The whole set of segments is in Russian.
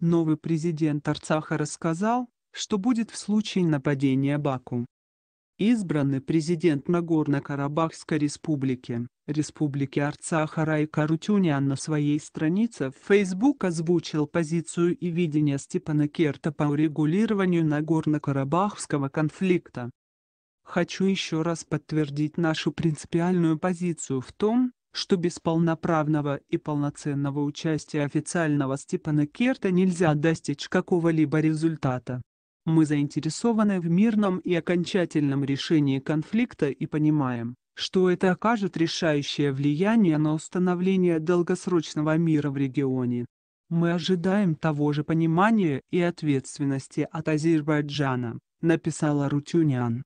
Новый президент Арцаха рассказал, что будет в случае нападения Баку. Избранный президент Нагорно-Карабахской республики, республики Арцаха Райка Рутюнян на своей странице в Facebook озвучил позицию и видение Степана Керта по урегулированию Нагорно-Карабахского конфликта. Хочу еще раз подтвердить нашу принципиальную позицию в том, что без полноправного и полноценного участия официального Степана Керта нельзя достичь какого-либо результата. Мы заинтересованы в мирном и окончательном решении конфликта и понимаем, что это окажет решающее влияние на установление долгосрочного мира в регионе. Мы ожидаем того же понимания и ответственности от Азербайджана, написала Рутюнян.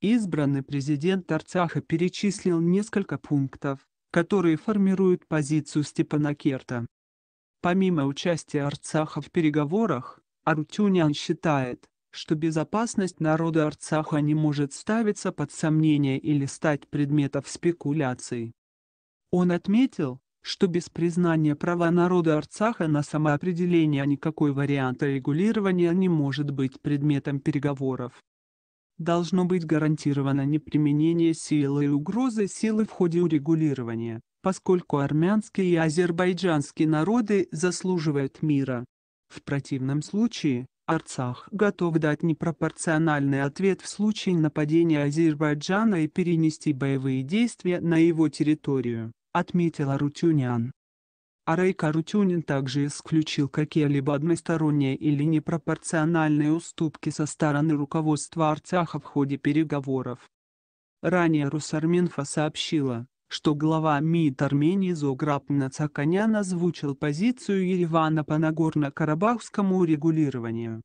Избранный президент Арцаха перечислил несколько пунктов, которые формируют позицию Степанакерта. Помимо участия Арцаха в переговорах, Арутюнян считает, что безопасность народа Арцаха не может ставиться под сомнение или стать предметом спекуляций. Он отметил, что без признания права народа Арцаха на самоопределение никакой варианта регулирования не может быть предметом переговоров должно быть гарантировано неприменение силы и угрозы силы в ходе урегулирования, поскольку армянские и азербайджанские народы заслуживают мира. В противном случае, Арцах готов дать непропорциональный ответ в случае нападения Азербайджана и перенести боевые действия на его территорию, отметила Рутюнян а Рэй Карутюнин также исключил какие-либо односторонние или непропорциональные уступки со стороны руководства Арцаха в ходе переговоров. Ранее Русарминфа сообщила, что глава МИД Армении Зограб Нацаканян озвучил позицию Еревана по Нагорно-Карабахскому урегулированию.